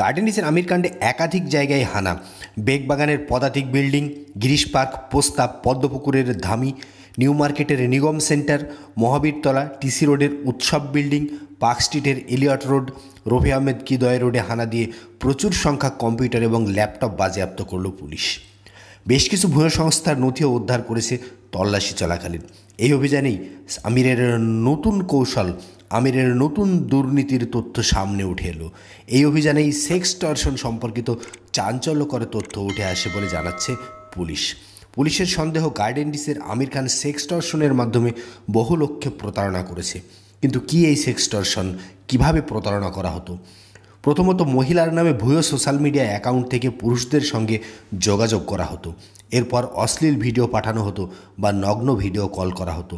গার্ডেনিসের আমিরকাণ্ডে একাধিক জায়গায় হানা বেগবাগানের পদাতিক বিল্ডিং গিরিশ পার্ক পোস্তা পদ্মপুকুরের ধামি নিউ মার্কেটের নিগম সেন্টার মহাবীরতলা টিসি রোডের উৎসব বিল্ডিং পার্ক স্ট্রিটের এলিয়ট রোড রফি আহমেদ কিদয় রোডে হানা দিয়ে প্রচুর সংখ্যা কম্পিউটার এবং ল্যাপটপ বাজেয়াপ্ত করল পুলিশ বেশ কিছু ভূয়া সংস্থার নথিও উদ্ধার করেছে তল্লাশি চলাকালীন এই অভিযানেই আমিরের নতুন কৌশল আমিরের নতুন দুর্নীতির তথ্য সামনে উঠে এলো এই অভিযানেই সেক্স টর্শন সম্পর্কিত চাঞ্চল্যকর তথ্য উঠে আসে বলে জানাচ্ছে পুলিশ পুলিশের সন্দেহ গার্ডেন্ডিসের আমির খান সেক্স টর্শনের মাধ্যমে বহু লক্ষ্যে প্রতারণা করেছে কিন্তু কি এই সেক্স টর্শন কীভাবে প্রতারণা করা হতো প্রথমত মহিলার নামে ভুয়ো সোশ্যাল মিডিয়া অ্যাকাউন্ট থেকে পুরুষদের সঙ্গে যোগাযোগ করা হতো এরপর অশ্লীল ভিডিও পাঠানো হতো বা নগ্ন ভিডিও কল করা হতো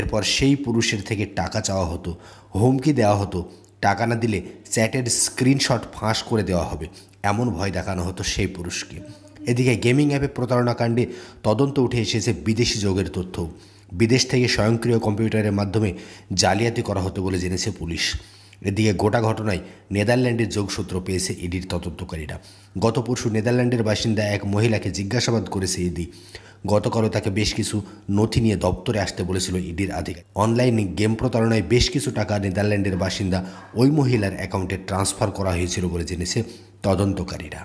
এরপর সেই পুরুষের থেকে টাকা চাওয়া হতো হুমকি দেওয়া হতো টাকা না দিলে চ্যাটের স্ক্রিনশট ফাঁস করে দেওয়া হবে এমন ভয় দেখানো হতো সেই পুরুষকে এদিকে গেমিং অ্যাপে প্রতারণা কাণ্ডে তদন্ত উঠে এসেছে বিদেশি যোগের তথ্য বিদেশ থেকে স্বয়ংক্রিয় কম্পিউটারের মাধ্যমে জালিয়াতি করা হতো বলে জেনেছে পুলিশ এদিকে গোটা ঘটনায় নেদারল্যান্ডের যোগসূত্র পেয়েছে ইডির তদন্তকারীরা গত পরশু নেদারল্যান্ডের বাসিন্দা এক মহিলাকে জিজ্ঞাসাবাদ করেছে ইডি গতকালও তাকে বেশ কিছু নথি নিয়ে দপ্তরে আসতে বলেছিল ইডির আধিকারিক অনলাইনে গেম প্রতারণায় বেশ কিছু টাকা নেদারল্যান্ডের বাসিন্দা ওই মহিলার অ্যাকাউন্টে ট্রান্সফার করা হয়েছিল বলে জেনেছে তদন্তকারীরা